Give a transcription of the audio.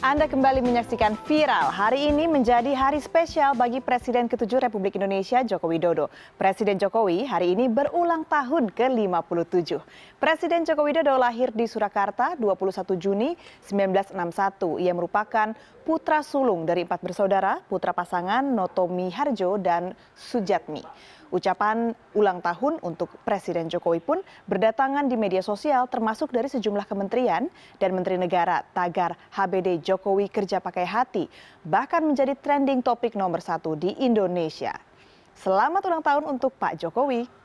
Anda kembali menyaksikan Viral. Hari ini menjadi hari spesial bagi Presiden ke-7 Republik Indonesia Joko Widodo. Presiden Jokowi hari ini berulang tahun ke-57. Presiden Joko Widodo lahir di Surakarta 21 Juni 1961. Ia merupakan putra sulung dari empat bersaudara, putra pasangan Notomi Harjo dan Sujatmi. Ucapan ulang tahun untuk Presiden Jokowi pun berdatangan di media sosial termasuk dari sejumlah kementerian dan Menteri Negara tagar HBD Jokowi. Jokowi kerja pakai hati bahkan menjadi trending topik nomor satu di Indonesia. Selamat ulang tahun untuk Pak Jokowi.